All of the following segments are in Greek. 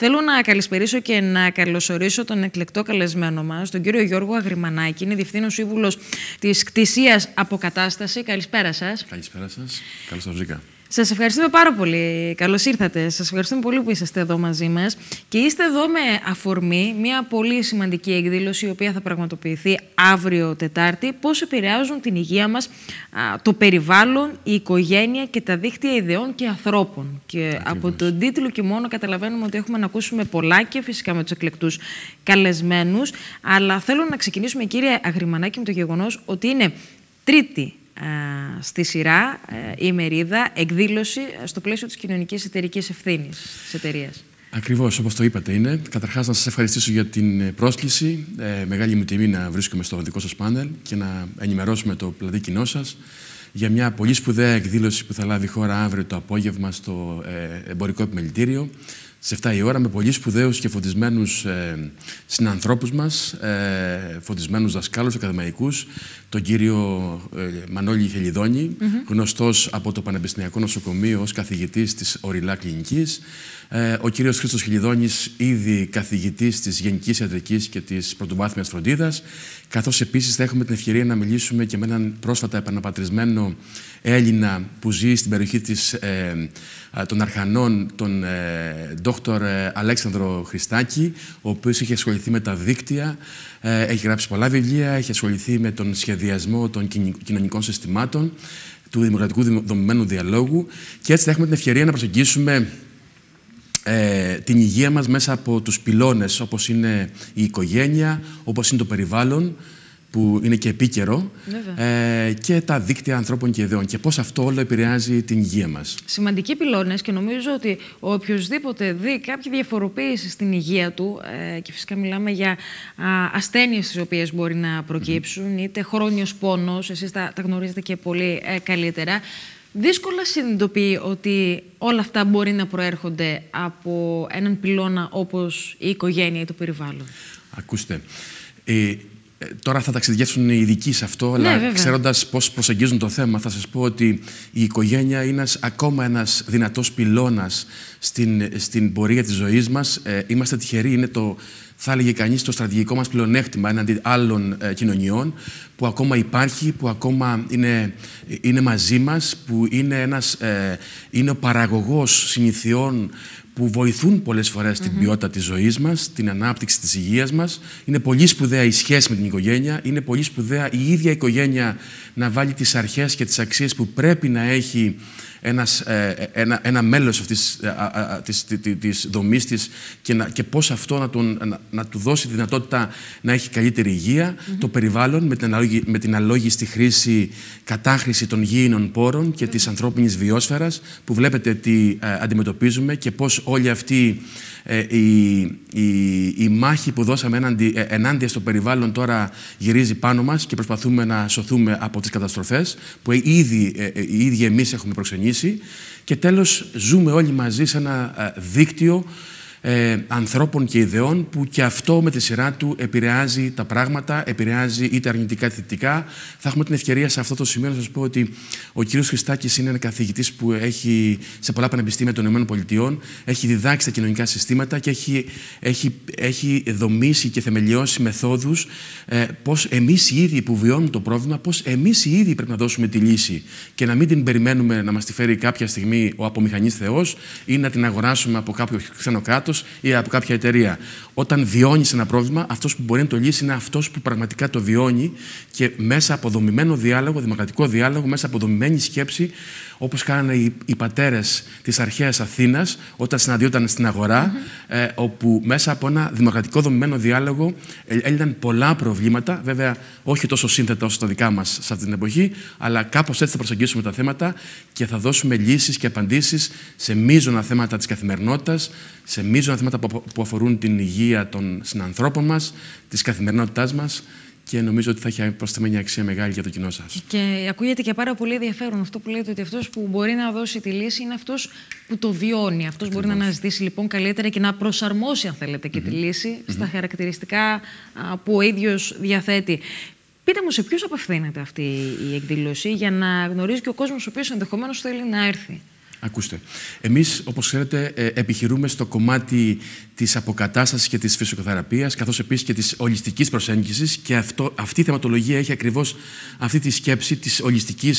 Θέλω να καλησπερίσω και να καλωσορίσω τον εκλεκτό καλεσμένο μας, τον κύριο Γιώργο Αγριμανάκη. Είναι διευθύνων σύμβουλος της κτησίας Αποκατάσταση. Καλησπέρα σας. Καλησπέρα σας. Καλώς ήρθατε. Σας ευχαριστούμε πάρα πολύ. Καλώς ήρθατε. Σας ευχαριστούμε πολύ που είσαστε εδώ μαζί μας. Και είστε εδώ με αφορμή μια πολύ σημαντική εκδήλωση, η οποία θα πραγματοποιηθεί αύριο Τετάρτη. Πώς επηρεάζουν την υγεία μας το περιβάλλον, η οικογένεια και τα δίκτυα ιδεών και ανθρώπων. Και Ακριβώς. από τον τίτλο και μόνο καταλαβαίνουμε ότι έχουμε να ακούσουμε πολλά και φυσικά με τους εκλεκτούς καλεσμένους. Αλλά θέλω να ξεκινήσουμε, κύριε Αγριμανάκη, με το γεγονός ότι είναι Τρίτη στη σειρά ε, η μερίδα εκδήλωση στο πλαίσιο της κοινωνικής εταιρικής ευθύνης της εταιρείας. Ακριβώς, όπως το είπατε είναι. Καταρχάς να σας ευχαριστήσω για την ε, πρόσκληση. Ε, μεγάλη μου τιμή να βρίσκομαι στο δικό σας πάνελ και να ενημερώσουμε το πλατή κοινό σας για μια πολύ σπουδαία εκδήλωση που θα λάβει η χώρα αύριο το απόγευμα στο εμπορικό επιμελητήριο σε 7 η ώρα με πολύ σπουδαίους και φωτισμένους ε, συνανθρώπους μας, ε, φωτισμένους δασκάλους, ακαδημαϊκούς, τον κύριο ε, Μανώλη Χελιδόνη, mm γνωστός από το Πανεπιστημιακό Νοσοκομείο ως Καθηγητής της Οριλά Κλινικής, ε, ο κύριος Χρήστος Χελιδόνης, ήδη καθηγητής της Γενικής Ιατρικής και της Πρωτοβάθμιας Φροντίδας, καθώς επίσης θα έχουμε την ευκαιρία να μιλήσουμε και με έναν πρόσφατα επαναπατρισμένο Έλληνα που ζει στην περιοχή της, ε, ε, των Αρχανών, τον δόκτωρ ε, Αλέξανδρο Χριστάκη, ο οποίος έχει ασχοληθεί με τα δίκτυα, ε, έχει γράψει πολλά βιβλία, έχει ασχοληθεί με τον σχεδιασμό των κοινωνικών συστημάτων, του δημοκρατικού δομημένου διαλόγου και έτσι θα έχουμε την ευκαιρία να προσεγγίσουμε ε, την υγεία μας μέσα από τους πυλώνες όπως είναι η οικογένεια, όπως είναι το περιβάλλον, που είναι και επίκαιρο, ε, και τα δίκτυα ανθρώπων και ιδεών και πώς αυτό όλο επηρεάζει την υγεία μας. Σημαντικοί πυλώνες και νομίζω ότι ο οποιοδήποτε δει κάποια διαφοροποίηση στην υγεία του ε, και φυσικά μιλάμε για α, ασθένειες τις οποίες μπορεί να προκύψουν, mm. είτε χρόνιος πόνος, εσείς τα, τα γνωρίζετε και πολύ ε, καλύτερα, δύσκολα συνειδητοποιεί ότι όλα αυτά μπορεί να προέρχονται από έναν πυλώνα όπως η οικογένεια ή το περιβάλλον. Ακούστε, ε, ε, τώρα θα ταξιδιεύσουν οι ειδικοί σε αυτό, αλλά ναι, ξέροντας πώς προσεγγίζουν το θέμα, θα σας πω ότι η οικογένεια είναι ακόμα ένας δυνατός πυλώνας στην, στην πορεία της ζωής μας. Ε, είμαστε τυχεροί, είναι το, θα έλεγε κανείς, το στρατηγικό μας πλεονέκτημα έναντι άλλων ε, κοινωνιών, που ακόμα υπάρχει, που ακόμα είναι, είναι μαζί μας, που είναι, ένας, είναι ο παραγωγός συνηθιών που βοηθούν πολλές φορές mm -hmm. την ποιότητα της ζωής μας, την ανάπτυξη της υγείας μας. Είναι πολύ σπουδαία η σχέση με την οικογένεια. Είναι πολύ σπουδαία η ίδια οικογένεια να βάλει τις αρχές και τις αξίες που πρέπει να έχει ένας, ε, ε ένα, ένα μέλος αυτής ε, τη δομής της και, και πώς αυτό να, τον, να, να, του δώσει τη δυνατότητα να έχει καλύτερη υγεία. Mm -hmm. Το περιβάλλον με την, αλόγη, με την αλόγιστη χρήση, κατάχρηση των γήινων πόρων και mm -hmm. της ανθρώπινης βιόσφαιρας που βλέπετε τι ε, αντιμετωπίζουμε και πώς όλη αυτή ε, η, η, η, μάχη που δώσαμε ε, ενάντια, στο περιβάλλον τώρα γυρίζει πάνω μας και προσπαθούμε να σωθούμε από τις καταστροφές που ήδη, ε, ήδη ε, εμείς έχουμε προξενήσει. Και τέλος ζούμε όλοι μαζί σε ένα δίκτυο ε, ανθρώπων και ιδεών που και αυτό με τη σειρά του επηρεάζει τα πράγματα, επηρεάζει είτε αρνητικά είτε θετικά. Θα έχουμε την ευκαιρία σε αυτό το σημείο να σας πω ότι ο κ. Χριστάκης είναι ένας καθηγητής που έχει σε πολλά πανεπιστήμια των ΗΠΑ, έχει διδάξει τα κοινωνικά συστήματα και έχει, έχει, έχει δομήσει και θεμελιώσει μεθόδους ε, πώς εμείς οι ίδιοι που βιώνουμε το πρόβλημα, πώς εμείς οι ίδιοι πρέπει να δώσουμε τη λύση και να μην την περιμένουμε να μας τη φέρει κάποια στιγμή ο απομηχανής Θεός ή να την αγοράσουμε από κάποιο ξένο κράτος ή από κάποια εταιρεία. Όταν βιώνεις ένα πρόβλημα, αυτός που μπορεί να το λύσει είναι αυτός που πραγματικά το βιώνει και μέσα από δομημένο διάλογο, δημοκρατικό διάλογο, μέσα από δομημένη σκέψη, όπως κάνανε οι, οι πατέρες της αρχαίας Αθήνας όταν συναντιόταν στην αγορα ε, όπου μέσα από ένα δημοκρατικό δομημένο διάλογο ε, έλυναν πολλά προβλήματα. Βέβαια, όχι τόσο σύνθετα όσο τα δικά μας σε αυτή την εποχή, αλλά κάπως έτσι θα προσεγγίσουμε τα θέματα και θα δώσουμε λύσεις και απαντήσεις σε μείζωνα θέματα της καθημερινότητας, σε μείζωνα θέματα που αφορούν την υγεία υγεία των συνανθρώπων μας, της καθημερινότητάς μας και νομίζω ότι θα έχει προσθεμένη αξία μεγάλη για το κοινό σας. Και ακούγεται και πάρα πολύ ενδιαφέρον αυτό που λέτε ότι αυτός που μπορεί να δώσει τη λύση είναι αυτός που το βιώνει. Αυτός μπορεί να αναζητήσει λοιπόν καλύτερα και να προσαρμόσει, αν θέλετε, και τη λύση στα χαρακτηριστικά που ο ίδιος διαθέτει. Πείτε μου σε ποιους απευθύνεται αυτή η εκδήλωση για να γνωρίζει και ο κόσμος ο οποίος ενδεχομένως θέλει να έρθει. Ακούστε. Εμείς, όπως ξέρετε, ε, επιχειρούμε στο κομμάτι της αποκατάστασης και της φυσικοθεραπείας, καθώς επίσης και της ολιστικής προσέγγισης. Και αυτό, αυτή η θεματολογία έχει ακριβώς αυτή τη σκέψη της ολιστικής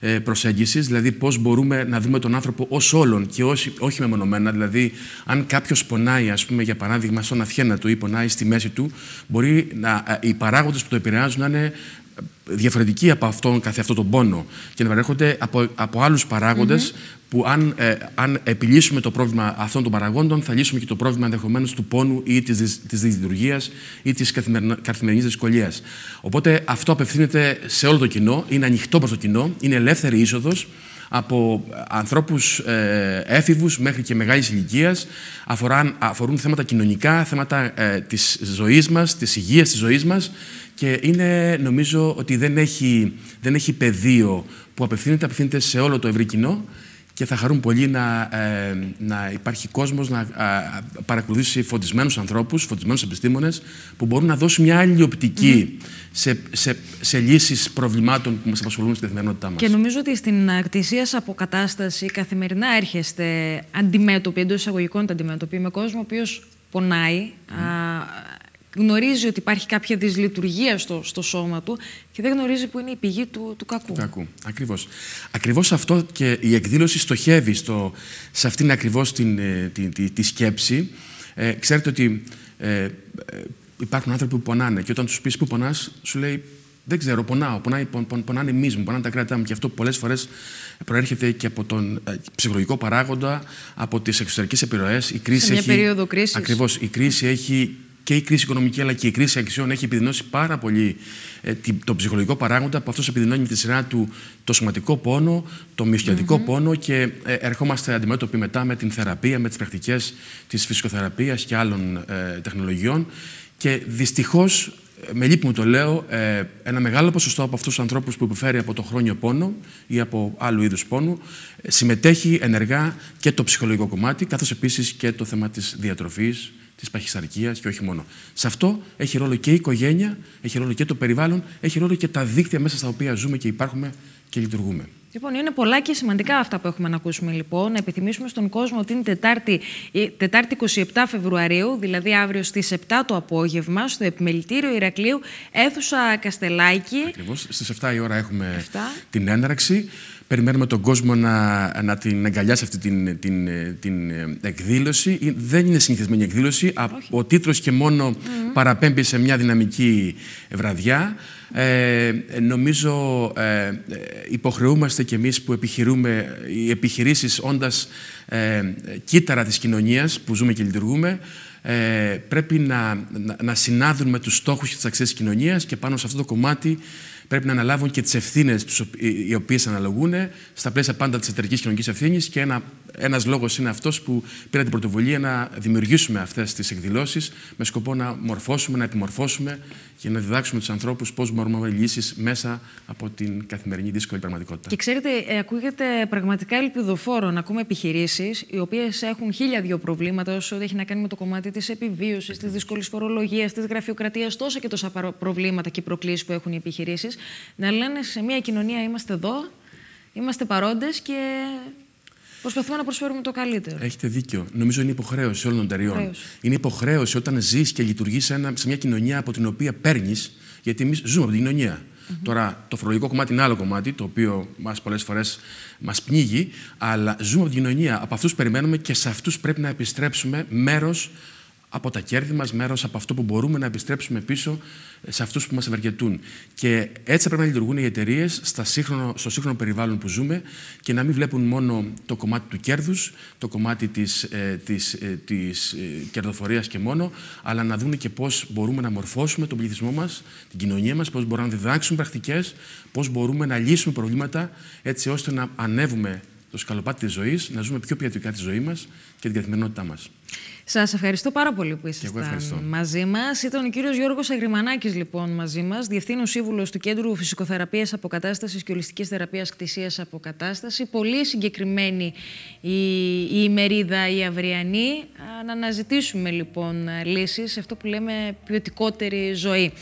ε, προσέγγιση, δηλαδή πώς μπορούμε να δούμε τον άνθρωπο ως όλον και όχι, όχι μεμονωμένα. Δηλαδή, αν κάποιος πονάει, ας πούμε, για παράδειγμα, στον αθιένα του ή πονάει στη μέση του, μπορεί να, ε, οι παράγοντες που το επηρεάζουν να είναι διαφορετική από αυτόν καθε αυτόν τον πόνο και να παρέχονται από, από άλλους παράγοντες που αν, ε, αν επιλύσουμε το πρόβλημα αυτών των παραγόντων, θα λύσουμε και το πρόβλημα ενδεχομένως του πόνου ή της της δυσλειτουργία ή της καθημερινής δυσκολίας. Οπότε αυτό απευθύνεται σε όλο το κοινό, είναι ανοιχτό προς το κοινό, είναι ελεύθερη είσοδος από ανθρώπους ε, μέχρι και μεγάλης ηλικίας αφορούν θέματα κοινωνικά, θέματα ε, της ζωής μας, της υγείας της ζωής μας και είναι, νομίζω ότι δεν έχει, δεν έχει πεδίο που απευθύνεται, απευθύνεται σε όλο το ευρύ κοινό και θα χαρούν πολύ να, ε, να υπάρχει κόσμος να παρακολουθήσει φωτισμένους ανθρώπους, φωτισμένους επιστήμονες, που μπορούν να δώσουν μια άλλη οπτική σε, σε, σε λύσεις προβλημάτων που μας απασχολούν στην καθημερινότητά μας. Και νομίζω ότι στην ακτισία αποκατάσταση καθημερινά έρχεστε αντιμέτωποι, εντός εισαγωγικών τα με κόσμο ο οποίος πονάει γνωρίζει ότι υπάρχει κάποια δυσλειτουργία στο, στο σώμα του και δεν γνωρίζει που είναι η πηγή του, του κακού. Κακού. Ακριβώς. Ακριβώς αυτό και η εκδήλωση στοχεύει στο, σε αυτήν ακριβώς την, ε, τη, τη, σκέψη. Ε, ξέρετε ότι ε, ε, υπάρχουν άνθρωποι που πονάνε και όταν τους πεις που πονάς σου λέει δεν ξέρω, πονάω. Πονάει, πον, πον, πονάνε εμεί μου, πονάνε τα κράτη μου. Και αυτό πολλές φορές προέρχεται και από τον ε, ψυχολογικό παράγοντα, από τις εξωτερικές επιρροές. Η κρίση Σε μια περίοδο κρίσης. Ακριβώς. Η κρίση έχει και η κρίση οικονομική αλλά και η κρίση αξιών έχει επιδεινώσει πάρα πολύ ε, τον ψυχολογικό παράγοντα που αυτός επιδεινώνει τη σειρά του το σωματικό πόνο, το μυθιατικό πόνο και ε, ερχόμαστε αντιμέτωποι μετά με την θεραπεία, με τις πρακτικές της φυσικοθεραπείας και άλλων ε, τεχνολογιών. Και δυστυχώς, ε, με λύπη μου το λέω, ε, ένα μεγάλο ποσοστό από αυτούς τους ανθρώπους που υποφέρει από το χρόνιο πόνο ή από άλλου είδους πόνου συμμετέχει ενεργά και το ψυχολογικό κομμάτι, καθώς επίσης και το θέμα της διατροφής της παχυσαρκία και όχι μόνο. Σε αυτό έχει ρόλο και η οικογένεια, έχει ρόλο και το περιβάλλον, έχει ρόλο και τα δίκτυα μέσα στα οποία ζούμε και υπάρχουμε και λειτουργούμε. Λοιπόν, είναι πολλά και σημαντικά αυτά που έχουμε να ακούσουμε. Λοιπόν, να επιθυμίσουμε στον κόσμο ότι είναι Τετάρτη, Τετάρτη 27 Φεβρουαρίου, δηλαδή αύριο στις 7 το απόγευμα, στο Επιμελητήριο Ηρακλείου, αίθουσα Καστελάκη. Ακριβώς. Στις 7 η ώρα έχουμε την έναρξη περιμένουμε τον κόσμο να, να την αγκαλιάσει αυτή την, την, την εκδήλωση. Ε, δεν είναι συνηθισμένη εκδήλωση. Όχι. Ο τίτλος και μόνο παραπέμπει σε μια δυναμική βραδιά. Ε, ε, νομίζω υποχρεούμαστε κι εμείς που επιχειρούμε, οι επιχειρήσεις όντας ε, κύτταρα της κοινωνίας που ζούμε και λειτουργούμε, πρέπει να, να, να συνάδουν με τους στόχους και τις αξίες της κοινωνίας και πάνω σε αυτό το κομμάτι πρέπει να αναλάβουν και τις ευθύνες οι οποίε αναλογούν στα πλαίσια πάντα της εταιρικής κοινωνικής ευθύνης και ένα ένας λόγος είναι αυτός που πήρα την πρωτοβουλία να δημιουργήσουμε αυτές τις εκδηλώσεις με σκοπό να μορφώσουμε, να επιμορφώσουμε και να διδάξουμε τους ανθρώπους πώς μπορούμε να λύσεις μέσα από την καθημερινή δύσκολη πραγματικότητα. Και ξέρετε, ε, ακούγεται πραγματικά ελπιδοφόρο να ακούμε επιχειρήσεις, οι οποίες έχουν χίλια δύο προβλήματα όσο έχει να κάνει με το κομμάτι της επιβίωσης, της δύσκολης φορολογίας, της γραφειοκρατίας, τόσα και τόσα προβλήματα και προκλήσεις που έχουν οι επιχειρήσεις, να λένε σε μια κοινωνία είμαστε εδώ, είμαστε παρόντες και Προσπαθούμε να προσφέρουμε το καλύτερο. Έχετε δίκιο. Νομίζω είναι υποχρέωση όλων των εταιριών. Είναι υποχρέωση όταν ζεις και λειτουργείς σε, μια κοινωνία από την οποία παίρνεις, γιατί εμείς ζούμε από την κοινωνία. Τώρα, το φορολογικό κομμάτι είναι άλλο κομμάτι, το οποίο μας πολλές φορές μας πνίγει, αλλά ζούμε από την κοινωνία. Από αυτούς περιμένουμε και σε αυτούς πρέπει να επιστρέψουμε μέρος από τα κέρδη μας, μέρος από αυτό που μπορούμε να επιστρέψουμε πίσω ε, σε αυτούς που μας ευεργετούν. Και έτσι πρέπει να λειτουργούν οι εταιρείες στο σύγχρονο περιβάλλον που ζούμε και να μην βλέπουν μόνο το κομμάτι του κέρδους, το κομμάτι της, ε, της, ε, της ε, κερδοφορίας και μόνο, αλλά να δουν και πώς μπορούμε να μορφώσουμε τον πληθυσμό μας, την κοινωνία μας, πώς μπορούμε να διδάξουμε πρακτικές, πώς μπορούμε να λύσουμε προβλήματα έτσι ώστε να ανέβουμε το σκαλοπάτι της ζωής, να ζούμε πιο ποιοτικά τη ζωή μας και την καθημερινότητά μας. Σας ευχαριστώ πάρα πολύ που ήσασταν μαζί μας. Ήταν ο κύριος Γιώργος Αγριμανάκη, λοιπόν, μαζί μας, Διευθύνων Σύμβουλος του Κέντρου Φυσικοθεραπείας Αποκατάστασης και Ολιστικής Θεραπείας Κτησίας Αποκατάσταση. Πολύ συγκεκριμένη η, η ημερίδα η αυριανή. Να αναζητήσουμε, λοιπόν, λύσεις σε αυτό που λέμε ποιοτικότερη ζωή.